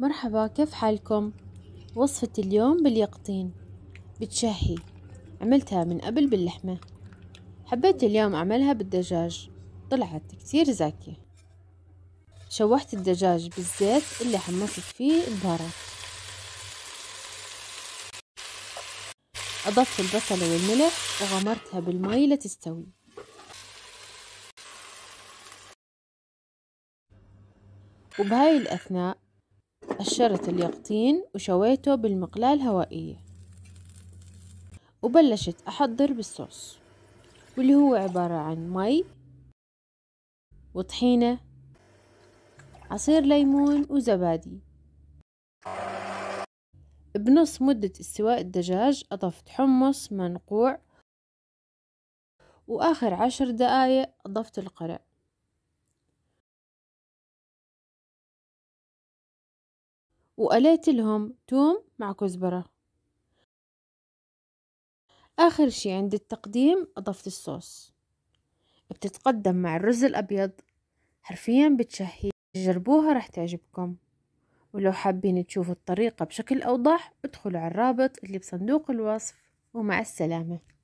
مرحبا كيف حالكم؟ وصفة اليوم باليقطين بتشهي عملتها من قبل باللحمة حبيت اليوم أعملها بالدجاج طلعت كتير زاكية شوحت الدجاج بالزيت اللي حمصت فيه البهارات أضفت البصل والملح وغمرتها بالمي لتستوي وبهاي الأثناء قشرت اليقطين وشويته بالمقلاة الهوائية وبلشت أحضر بالصوص واللي هو عبارة عن مي وطحينة عصير ليمون وزبادي بنص مدة استواء الدجاج أضفت حمص منقوع وآخر عشر دقايق أضفت القرع وقليت لهم توم مع كزبرة آخر شي عند التقديم أضفت الصوص بتتقدم مع الرز الأبيض حرفيا بتشهي جربوها رح تعجبكم ولو حابين تشوفوا الطريقة بشكل أوضح ادخلوا على الرابط اللي بصندوق الوصف ومع السلامة